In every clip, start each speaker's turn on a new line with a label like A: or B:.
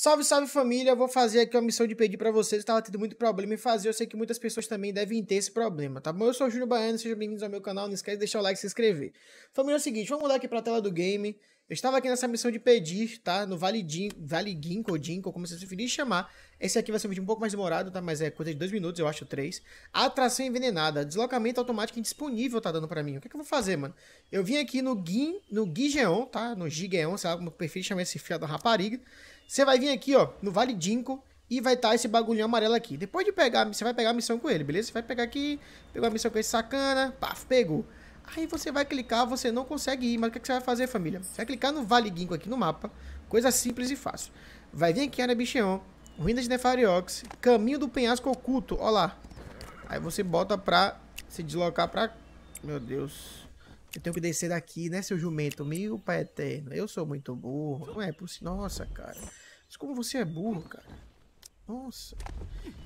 A: Salve, salve família! Vou fazer aqui uma missão de pedir para vocês. Estava tendo muito problema em fazer, eu sei que muitas pessoas também devem ter esse problema, tá bom? Eu sou o Júnior Baiano, sejam bem-vindos ao meu canal. Não esquece de deixar o like e se inscrever. Família, é o seguinte, vamos mudar aqui para a tela do game. Eu estava aqui nessa missão de pedir, tá? No Vale, Gin, vale Ginkgo, Ginkgo, como você preferir chamar. Esse aqui vai ser um vídeo um pouco mais demorado, tá? Mas é coisa de dois minutos, eu acho, três. Atração envenenada. Deslocamento automático indisponível tá dando pra mim. O que, é que eu vou fazer, mano? Eu vim aqui no Gin, no Gigeon, tá? No Gigeon, sei lá como prefiro chamar esse fiado da rapariga. Você vai vir aqui, ó, no Vale Ginkgo. E vai estar tá esse bagulhão amarelo aqui. Depois de pegar, você vai pegar a missão com ele, beleza? Você vai pegar aqui, pegou a missão com esse sacana, paf, pegou. Aí você vai clicar, você não consegue ir, mas o que, é você vai fazer, família? Você vai clicar no Vale Guinco aqui no mapa, coisa simples e fácil. Vai vir aqui, ana Bicheon, Ruínas de Nefariox, Caminho do Penhasco Oculto, ó lá. Aí você bota pra se deslocar pra... Meu Deus. Eu tenho que descer daqui, né, seu jumento? Meu pai eterno, eu sou muito burro. Não é possível. Nossa, cara. Mas como você é burro, cara. Nossa.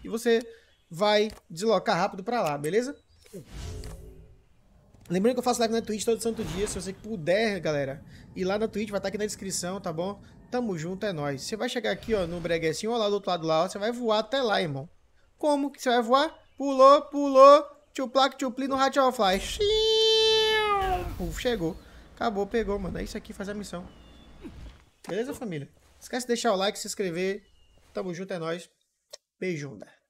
A: E você vai deslocar rápido pra lá, beleza? Lembrando que eu faço live na Twitch todo santo dia. Se você puder, galera, ir lá na Twitch, vai estar tá aqui na descrição, tá bom? Tamo junto, é nóis. Você vai chegar aqui, ó, no breguecinho, ó lá do outro lado lá, ó, você vai voar até lá, irmão. Como que você vai voar? Pulou, pulou, tchuplac, tchupli no Hatch of Fly. Uf, chegou. Acabou, pegou, mano. É isso aqui, faz a missão. Beleza, família? Esquece de deixar o like, se inscrever. Tamo junto, é nóis. Beijunda. Né?